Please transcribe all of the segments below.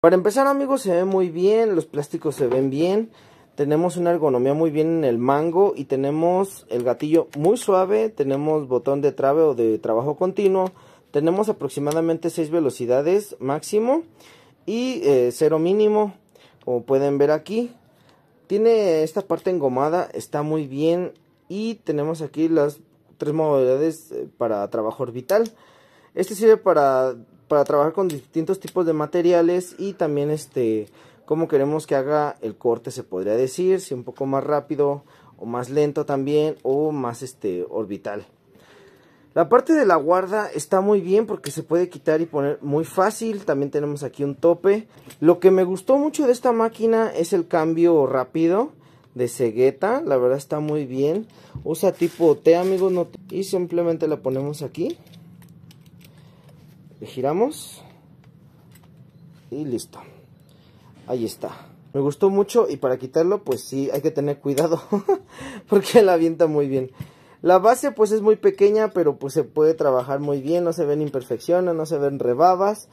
Para empezar amigos se ve muy bien, los plásticos se ven bien, tenemos una ergonomía muy bien en el mango y tenemos el gatillo muy suave, tenemos botón de trave o de trabajo continuo, tenemos aproximadamente 6 velocidades máximo y eh, cero mínimo, como pueden ver aquí. Tiene esta parte engomada, está muy bien y tenemos aquí las tres modalidades eh, para trabajo orbital. Este sirve para para trabajar con distintos tipos de materiales y también este cómo queremos que haga el corte se podría decir si un poco más rápido o más lento también o más este orbital la parte de la guarda está muy bien porque se puede quitar y poner muy fácil también tenemos aquí un tope lo que me gustó mucho de esta máquina es el cambio rápido de cegueta la verdad está muy bien usa tipo T amigos y simplemente la ponemos aquí le giramos y listo ahí está me gustó mucho y para quitarlo pues sí hay que tener cuidado porque la avienta muy bien la base pues es muy pequeña pero pues se puede trabajar muy bien no se ven imperfecciones no se ven rebabas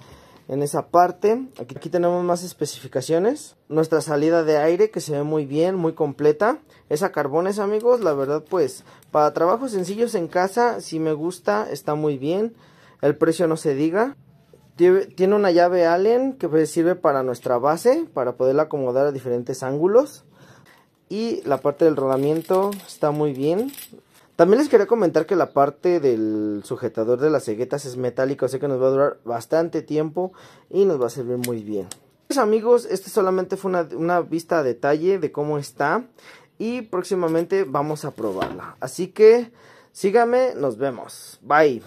en esa parte aquí, aquí tenemos más especificaciones nuestra salida de aire que se ve muy bien muy completa esa carbones amigos la verdad pues para trabajos sencillos en casa si me gusta está muy bien el precio no se diga. Tiene una llave Allen que pues, sirve para nuestra base, para poderla acomodar a diferentes ángulos. Y la parte del rodamiento está muy bien. También les quería comentar que la parte del sujetador de las ceguetas es metálica, así que nos va a durar bastante tiempo y nos va a servir muy bien. Pues, amigos, este solamente fue una, una vista a detalle de cómo está y próximamente vamos a probarla. Así que síganme, nos vemos. Bye.